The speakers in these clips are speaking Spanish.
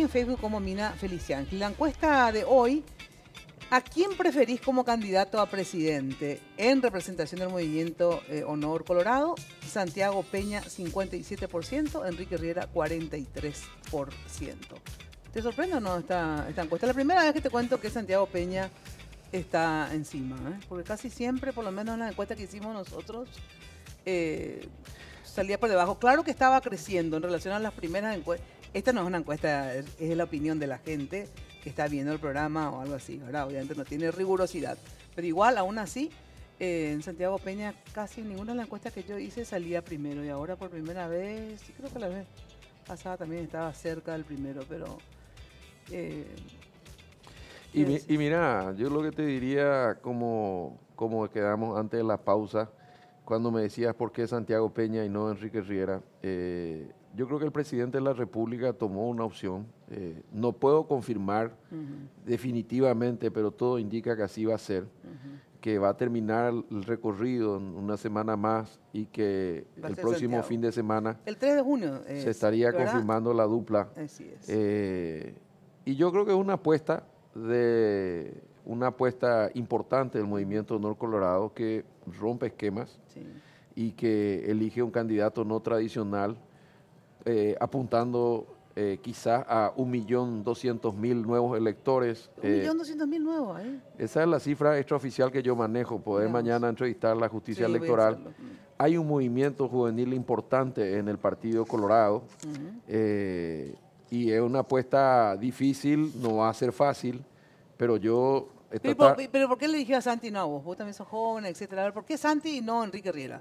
en Facebook como Mina Felician. La encuesta de hoy, ¿a quién preferís como candidato a presidente en representación del movimiento eh, Honor Colorado? Santiago Peña 57%, Enrique Riera 43%. ¿Te sorprende o no esta, esta encuesta? La primera vez que te cuento que Santiago Peña está encima, ¿eh? porque casi siempre, por lo menos en la encuesta que hicimos nosotros, eh, salía por debajo. Claro que estaba creciendo en relación a las primeras encuestas. Esta no es una encuesta, es la opinión de la gente que está viendo el programa o algo así, ahora Obviamente no tiene rigurosidad. Pero igual, aún así, eh, en Santiago Peña casi ninguna de las encuestas que yo hice salía primero. Y ahora por primera vez, creo que la vez pasada también estaba cerca del primero, pero... Eh, y, mira, yo lo que te diría, como, como quedamos antes de la pausa, cuando me decías por qué Santiago Peña y no Enrique Riera. Eh, yo creo que el presidente de la República tomó una opción. Eh, no puedo confirmar definitivamente, pero todo indica que así va a ser, que va a terminar el recorrido en una semana más y que el próximo fin de semana... El 3 de junio. Eh, se estaría confirmando la dupla. Así y yo creo que es una apuesta de una apuesta importante del movimiento Honor Colorado que rompe esquemas y que elige un candidato no tradicional eh, apuntando eh, quizás a 1.200.000 nuevos electores. 1.200.000 eh, mil nuevos, ¿eh? Esa es la cifra extraoficial que yo manejo, poder mañana entrevistar la justicia electoral. Hay un movimiento juvenil importante en el Partido Colorado y es una apuesta difícil, no va a ser fácil, pero yo pero, por, qué le dijiste a Santi no a vos? Vos también sos joven, etcétera. ¿por qué Santi y no Enrique Riera?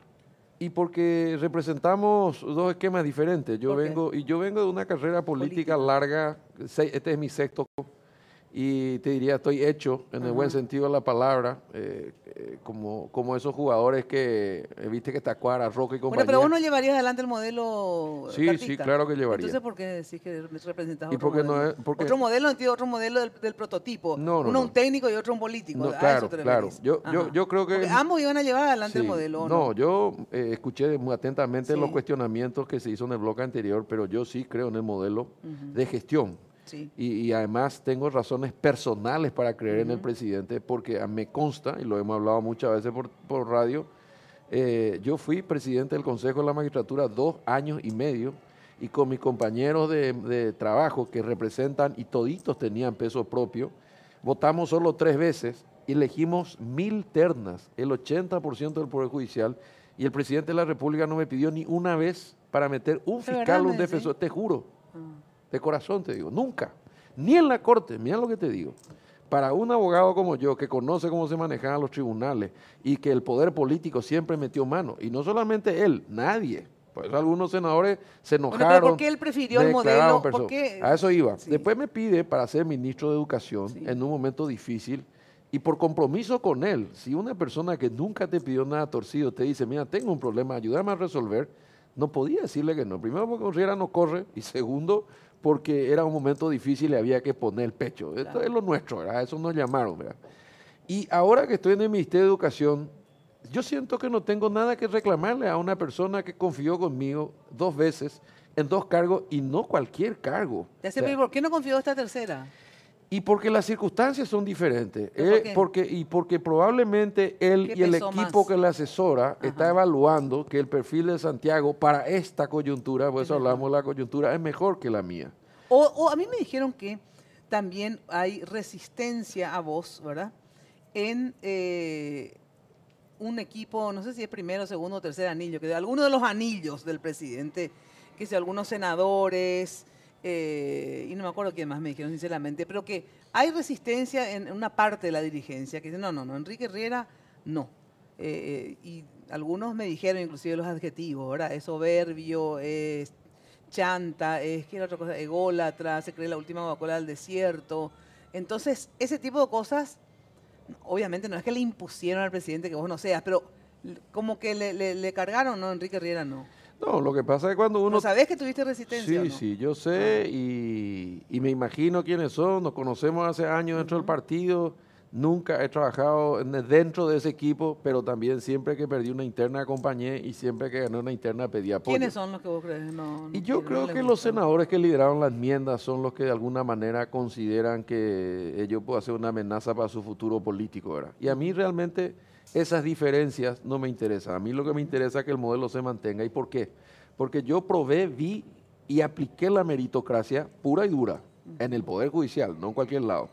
Y porque representamos dos esquemas diferentes. Yo vengo, y yo vengo de una carrera política. larga, este es mi sexto y te diría, estoy hecho, en el buen sentido de la palabra, eh, eh, como, como esos jugadores que, eh, viste que Tacuara, Roca y compañía. Bueno, pero uno no llevarías adelante el modelo Sí, sí, claro que llevaría. Entonces, ¿por qué decís que representas otro modelo? No Otro modelo, otro modelo del, prototipo. No, Uno un técnico y otro un político. claro, claro. Yo, yo, yo, creo que... ambos iban a llevar adelante el modelo. No, yo escuché muy atentamente los cuestionamientos que se hizo en el bloque anterior, pero yo sí creo en el modelo de gestión y, además tengo razones personales para creer en el presidente porque me consta, y lo hemos hablado muchas veces por, radio, eh, yo fui presidente del Consejo de la Magistratura dos años y medio y con mis compañeros de, trabajo que representan y toditos tenían peso propio, votamos solo tres veces y elegimos mil ternas, el 80% del Poder Judicial, y el presidente de la República no me pidió ni una vez para meter un fiscal, un defensor, te juro de corazón te digo, nunca, ni en la corte, mira lo que te digo. Para un abogado como yo, que conoce cómo se manejan los tribunales y que el poder político siempre metió mano, y no solamente él, nadie, pues algunos senadores se enojaron. ¿Por qué él prefirió el modelo? A eso iba. Después me pide para ser ministro de Educación en un momento difícil y por compromiso con él. Si una persona que nunca te pidió nada torcido te dice, mira, tengo un problema, ayúdame a resolver, no podía decirle que no. Primero porque Riera no corre y segundo porque era un momento difícil y había que poner el pecho. Esto es lo nuestro, ¿verdad? Eso nos llamaron, ¿verdad? Y ahora que estoy en el Ministerio de Educación, yo siento que no tengo nada que reclamarle a una persona que confió conmigo dos veces en dos cargos y no cualquier cargo. ¿Por qué no confió esta tercera? Y porque las circunstancias son diferentes. Eh, porque, y porque probablemente él y el equipo que le asesora está evaluando que el perfil de Santiago para esta coyuntura, por eso hablamos de la coyuntura, es mejor que la mía. O, a mí me dijeron que también hay resistencia a vos, ¿verdad? En eh, un equipo, no sé si es primero, segundo o tercer anillo, que de alguno de los anillos del presidente, que si algunos senadores, eh, y no me acuerdo quién más me dijeron, sinceramente, pero que hay resistencia en una parte de la dirigencia que dice, no, no, no, Enrique Riera, no. Eh, eh, y algunos me dijeron inclusive los adjetivos, Es soberbio, es chanta, es que era otra cosa, ególatra, se cree la última coca del desierto. Entonces, ese tipo de cosas, obviamente no es que le impusieron al presidente que vos no seas, pero como que le cargaron, no, Enrique Riera no. No, lo que pasa es que cuando uno... ¿Sabes que tuviste resistencia? Sí, no? sí, yo sé ah. y, me imagino quiénes son, nos conocemos hace años dentro del partido, nunca he trabajado dentro de ese equipo, pero también siempre que perdí una interna acompañé y siempre que gané una interna pedí apoyo. ¿Quiénes son los que vos crees? y yo creo que los senadores que lideraron las enmiendas son los que de alguna manera consideran que ellos puede ser una amenaza para su futuro político, ¿verdad? Y a mí realmente esas diferencias no me interesan. A mí lo que me interesa es que el modelo se mantenga. ¿Y por qué? Porque yo probé, vi y apliqué la meritocracia pura y dura en el Poder Judicial, no en cualquier lado.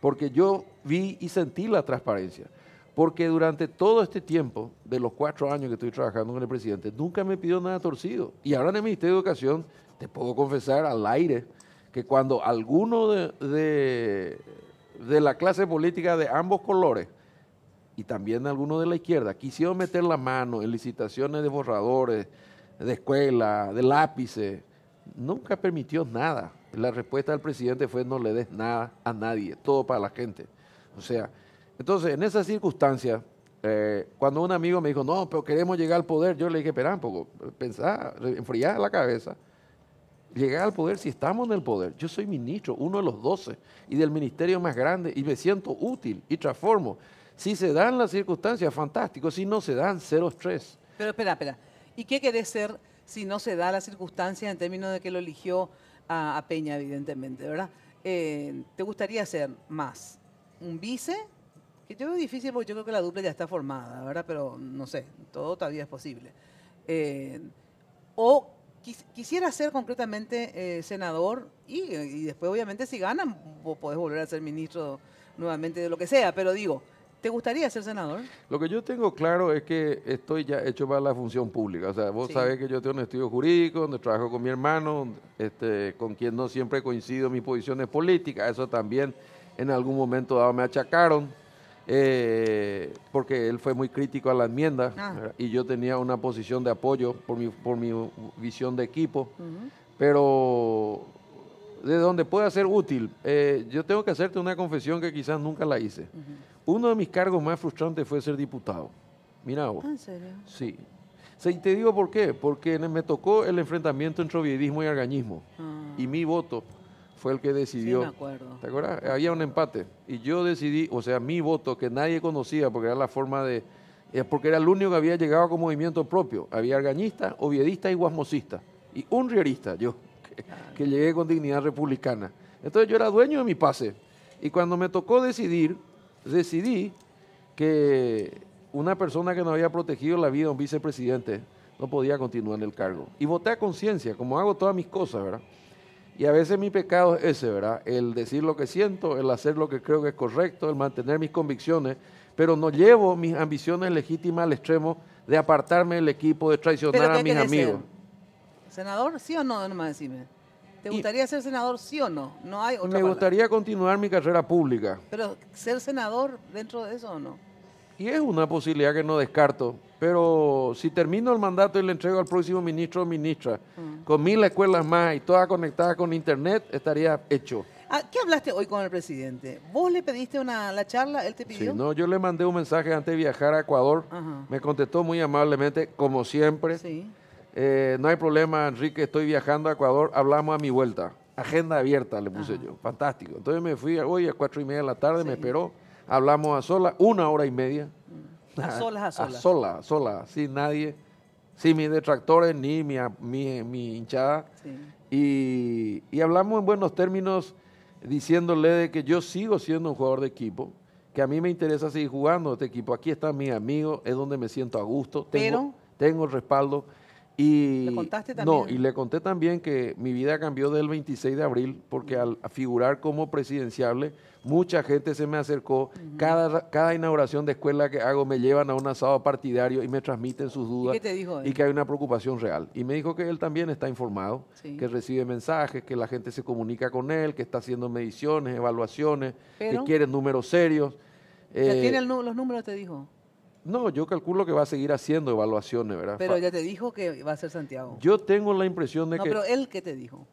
Porque yo vi y sentí la transparencia. Porque durante todo este tiempo, de los cuatro años que estoy trabajando con el presidente, nunca me pidió nada torcido. Y ahora en el Ministerio de Educación, te puedo confesar al aire, que cuando alguno de, de la clase política de ambos colores y también algunos de la izquierda quisieron meter la mano en licitaciones de borradores, de escuela, de lápices. Nunca permitió nada. La respuesta del presidente fue no le des nada a nadie, todo para la gente. O sea, entonces en esas circunstancias, eh, cuando un amigo me dijo, no, pero queremos llegar al poder, yo le dije, espera un poco, pensá, enfriá la cabeza. Llegar al poder si estamos en el poder. Yo soy ministro, uno de los doce, y del ministerio más grande, y me siento útil y transformo. Si se dan las circunstancias, fantástico. Si no se dan, cero estrés. Pero espera, espera. ¿Y qué querés ser si no se da la circunstancia en términos de que lo eligió a, Peña, evidentemente, ¿verdad? Eh, ¿Te gustaría ser más un vice? Que yo veo difícil porque yo creo que la dupla ya está formada, ¿verdad? Pero no sé, todo todavía es posible. Eh, o quisiera ser concretamente eh, senador y, y, después obviamente si ganan vos podés volver a ser ministro nuevamente de lo que sea, pero digo, ¿Te gustaría ser senador? Lo que yo tengo claro es que estoy ya hecho para la función pública. O sea, vos sabés que yo tengo un estudio jurídico, donde trabajo con mi hermano, este, con quien no siempre coincido mis posiciones políticas. Eso también en algún momento dado me achacaron, eh, porque él fue muy crítico a la enmienda ah. y yo tenía una posición de apoyo por mi, por mi visión de equipo. Pero de donde pueda ser útil. Eh, yo tengo que hacerte una confesión que quizás nunca la hice. Uno de mis cargos más frustrantes fue ser diputado. Mira vos. Ah, ¿En serio? Sí. Se te digo por qué. Porque me tocó el enfrentamiento entre oviedismo y argañismo ah. Y mi voto fue el que decidió. acuerdo. ¿Te acuerdas? Había un empate. Y yo decidí, o sea, mi voto, que nadie conocía, porque era la forma de. Eh, porque era el único que había llegado con movimiento propio. Había argañista, oviedista y guasmosista. Y un realista yo. que, llegué con dignidad republicana. Entonces yo era dueño de mi pase. Y cuando me tocó decidir, decidí que una persona que no había protegido la vida de un vicepresidente no podía continuar en el cargo. Y voté a conciencia, como hago todas mis cosas, ¿verdad? Y a veces mi pecado es ese, ¿verdad? El decir lo que siento, el hacer lo que creo que es correcto, el mantener mis convicciones, pero no llevo mis ambiciones legítimas al extremo de apartarme del equipo, de traicionar a mis amigos. ¿Senador, sí o no? Nomás decime. ¿Te gustaría ser senador, sí o no? No hay otra Me gustaría continuar mi carrera pública. Pero ser senador dentro de eso o no? Y es una posibilidad que no descarto. Pero si termino el mandato y le entrego al próximo ministro o ministra, mm. con mil escuelas más y todas conectadas con internet, estaría hecho. Ah, ¿Qué hablaste hoy con el presidente? ¿Vos le pediste una, la charla? ¿Él te pidió? Sí, no, yo le mandé un mensaje antes de viajar a Ecuador. Me contestó muy amablemente, como siempre. Sí. Eh, no hay problema, Enrique, estoy viajando a Ecuador, hablamos a mi vuelta. Agenda abierta, le puse yo. Fantástico. Entonces me fui hoy a cuatro y media de la tarde, me esperó, hablamos a sola, una hora y media. Mm. A solas, a solas. A sola, sola, sin nadie, sin mis detractores ni mi, mi, hinchada. Y, hablamos en buenos términos diciéndole de que yo sigo siendo un jugador de equipo, que a mí me interesa seguir jugando este equipo. Aquí está mi amigo, es donde me siento a gusto, tengo, tengo respaldo y, ¿Le contaste también? No, y le conté también que mi vida cambió del 26 de abril, porque al figurar como presidenciable, mucha gente se me acercó. cada, cada inauguración de escuela que hago me llevan a un asado partidario y me transmiten sus dudas. ¿Y, que hay una preocupación real. Y me dijo que él también está informado, que recibe mensajes, que la gente se comunica con él, que está haciendo mediciones, evaluaciones, que quiere números serios. Eh, ¿Tiene los números, te dijo? No, yo calculo que va a seguir haciendo evaluaciones, ¿verdad? Pero ya te dijo que va a ser Santiago. Yo tengo la impresión de que... pero él qué te dijo.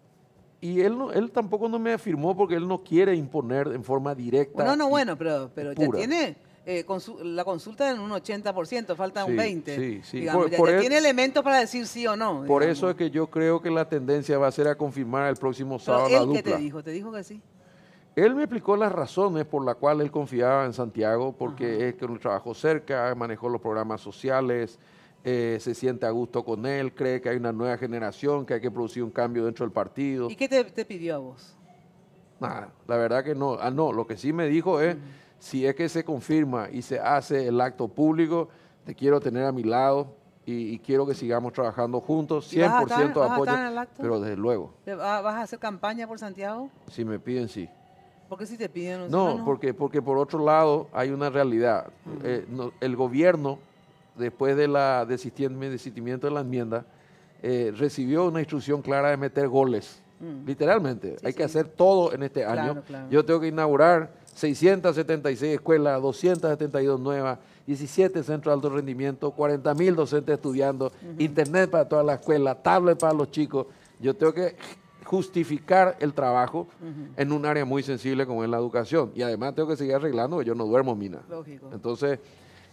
Y él, él tampoco no me afirmó porque él no quiere imponer en forma directa. No, no, bueno, pero, pero ya tiene eh, la consulta en un 80%, falta un 20%. Sí, sí. ya, e-, tiene elementos para decir sí o no. Por eso es que yo creo que la tendencia va a ser a confirmar el próximo sábado. la dupla. ¿Qué te dijo? ¿Te dijo que sí? Él me explicó las razones por las cuales él confiaba en Santiago, porque es que él trabajó cerca, manejó los programas sociales, eh, se siente a gusto con él, cree que hay una nueva generación, que hay que producir un cambio dentro del partido. ¿Y qué te, pidió a vos? Nada, la verdad que no. Ah, no, lo que sí me dijo es, si es que se confirma y se hace el acto público, te quiero tener a mi lado, y, quiero que sigamos trabajando juntos, 100% de apoyo, vas a pero desde luego. ¿Vas a hacer campaña por Santiago? Si me piden, sí. ¿Por qué si te piden un No, no, Porque, porque por otro lado hay una realidad. Eh, el gobierno, después de la desistimiento de la enmienda, eh, recibió una instrucción clara de meter goles. Mm. Literalmente, hay que hacer todo en este año. Yo tengo que inaugurar 676 escuelas, 272 nuevas, 17 centros de alto rendimiento, 40 mil docentes estudiando, internet para todas las escuelas, tablet para los chicos. Yo tengo que justificar el trabajo en un área muy sensible como es la educación. Y además tengo que seguir arreglando, yo no duermo, Mina. Lógico. Entonces,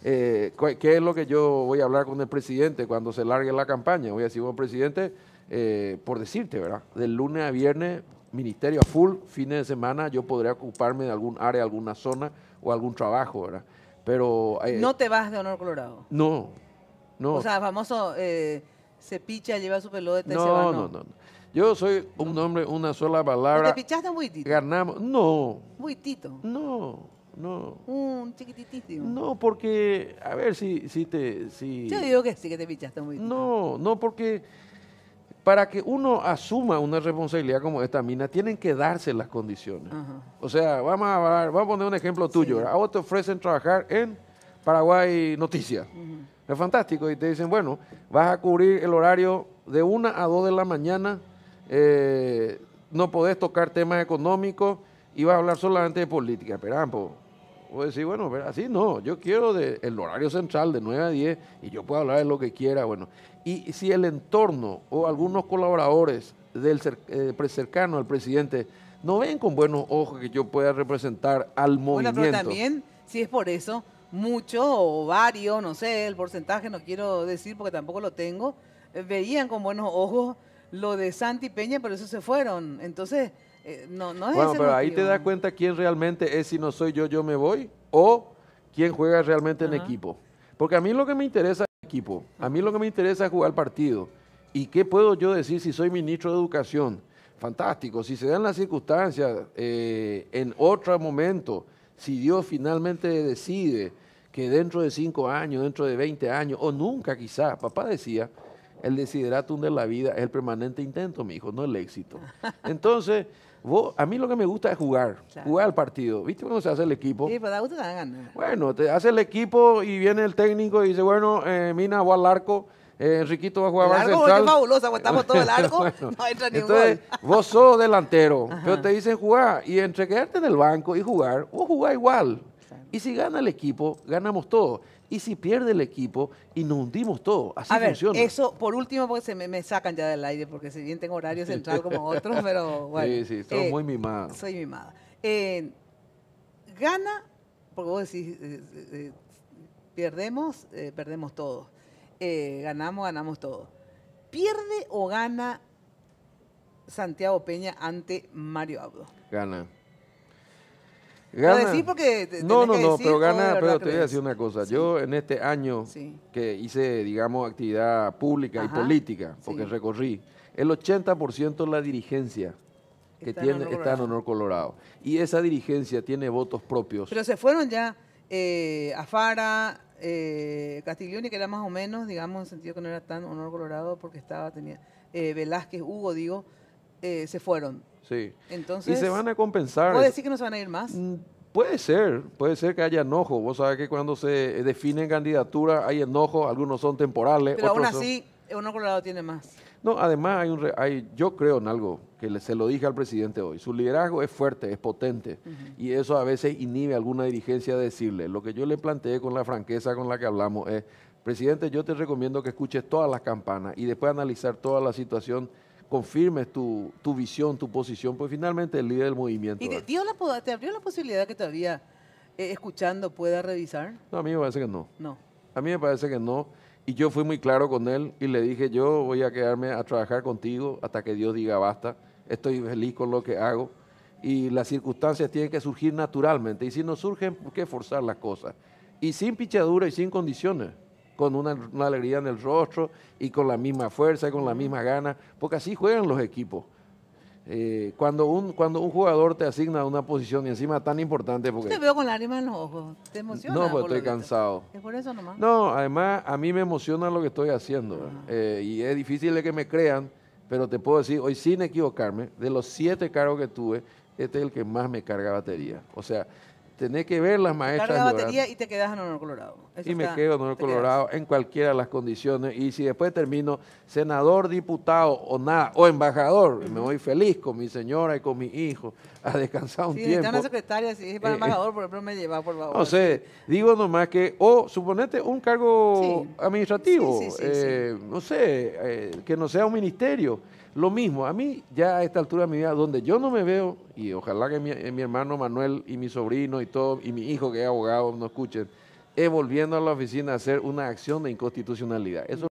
eh, ¿qué es lo que yo voy a hablar con el presidente cuando se largue la campaña? Voy a decir, bueno, presidente, eh, por decirte, ¿verdad? Del lunes a viernes, ministerio a full, fines de semana, yo podría ocuparme de algún área, alguna zona o algún trabajo, ¿verdad? Pero... Eh, no te vas de Honor Colorado. No, no. O sea, famoso, se picha, lleva su pelo de se va, no, no. no. Yo soy un hombre, una sola palabra. ¿Te pichaste muy tito? Ganamos. No. Muy tito. No, no. Un chiquititito. No, porque, a ver si, si te. Yo digo que sí, que te pichaste muy tito. No, no, porque para que uno asuma una responsabilidad como esta mina, tienen que darse las condiciones. O sea, vamos a, vamos a poner un ejemplo tuyo. A vos te ofrecen trabajar en Paraguay Noticias. Es fantástico. Y te dicen, bueno, vas a cubrir el horario de una a dos de la mañana eh, no podés tocar temas económicos y vas a hablar solamente de política. Pero, ah, pues, vos decís, bueno, pero así no, yo quiero el horario central de 9 a 10 y yo puedo hablar de lo que quiera. Bueno, y si el entorno o algunos colaboradores del eh, cercano al presidente no ven con buenos ojos que yo pueda representar al movimiento. pero también, si es por eso, mucho o varios, no sé, el porcentaje no quiero decir porque tampoco lo tengo, eh, veían con buenos ojos lo de Santi Peña, por eso se fueron. Entonces, eh, no, no es Bueno, pero ahí te das cuenta quién realmente es si no soy yo, yo me voy, o quién juega realmente en equipo. Porque a mí lo que me interesa es equipo, a mí lo que me interesa es jugar partido. ¿Y qué puedo yo decir si soy ministro de Educación? Fantástico, si se dan las circunstancias eh, en otro momento, si Dios finalmente decide que dentro de cinco años, dentro de 20 años, o nunca quizás, papá decía, el desideratum de la vida es el permanente intento, mi hijo, no el éxito. Entonces, a mí lo que me gusta es jugar, jugar al partido. ¿Viste cómo se hace el equipo? Sí, pues, te ganar. Bueno, te hace el equipo y viene el técnico y dice, bueno, eh, Mina, va al arco. Eh, Enriquito va a jugar El arco Es fabuloso, aguantamos todo el arco, no entra Entonces, vos sos delantero, pero te dicen jugar. Y entre quedarte en el banco y jugar, vos jugás igual. Y si gana el equipo, ganamos todos y si pierde el equipo inundimos todo. hundimos todo Así a ver, Eso, por último, porque se me, sacan ya del aire, porque si bien tengo horario central como otros, pero bueno. Sí, sí, estoy eh, muy mimada. Soy mimada. Eh, gana, porque vos decís, eh, perdemos, perdemos todos. ganamos, ganamos todo. ¿Pierde o gana Santiago Peña ante Mario Abdo? Gana. No, no, no, pero gana, pero te voy a decir una cosa. Yo en este año que hice, digamos, actividad pública y política, porque recorrí, el 80% de la dirigencia que tiene está en honor Colorado. Y esa dirigencia tiene votos propios. Pero se fueron ya eh, a Fara, eh, Castiglioni, que era más o menos, digamos, en el sentido que no era tan honor Colorado porque estaba, tenía, eh, Velázquez, Hugo, digo, eh, se fueron. Sí. Entonces, y se van a compensar. ¿Puede decir que no se van a ir más? Mm, puede ser, puede ser que haya enojo. Vos sabés que cuando se definen candidaturas hay enojo, algunos son temporales. Pero aún así, uno colorado tiene más. No, además hay un hay, yo creo en algo que se lo dije al presidente hoy. Su liderazgo es fuerte, es potente y eso a veces inhibe alguna dirigencia de decirle. Lo que yo le planteé con la franqueza con la que hablamos es, presidente, yo te recomiendo que escuches todas las campanas y después analizar toda la situación confirmes tu, tu visión, tu posición, pues finalmente el líder del movimiento. ¿Y te, abrió la posibilidad que todavía, eh, escuchando, pueda revisar? No, a mí me parece que no. No. A mí me parece que no. Y yo fui muy claro con él y le dije, yo voy a quedarme a trabajar contigo hasta que Dios diga basta. Estoy feliz con lo que hago y las circunstancias tienen que surgir naturalmente. Y si no surgen, ¿por qué forzar las cosas? Y sin pichadura y sin condiciones con una, alegría en el rostro y con la misma fuerza y con la misma gana, porque así juegan los equipos. Eh, cuando, un, cuando un jugador te asigna una posición y encima tan importante porque... Yo te veo con lágrimas en los ojos, ¿te emociona? No, pues estoy cansado. ¿Es por eso nomás? No, además a mí me emociona lo que estoy haciendo ah. eh, y es difícil de que me crean, pero te puedo decir, hoy sin equivocarme, de los siete cargos que tuve, este es el que más me carga batería. O sea, tenés que ver las maestras. Carga la batería y te quedas en honor colorado. y me quedo en honor colorado en cualquiera de las condiciones. Y si después termino senador, diputado o nada, o embajador, me voy feliz con mi señora y con mi hijo a descansar un sí, tiempo. una secretaria, si es para eh, embajador, eh, por ejemplo, me lleva, por favor. No sé, digo nomás que, o suponete un cargo administrativo, eh, no sé, eh, que no sea un ministerio lo mismo, a mí ya a esta altura de mi vida, donde yo no me veo, y ojalá que mi, eh, hermano Manuel y mi sobrino y todo, y mi hijo que es abogado no escuchen, es volviendo a la oficina a hacer una acción de inconstitucionalidad. Eso...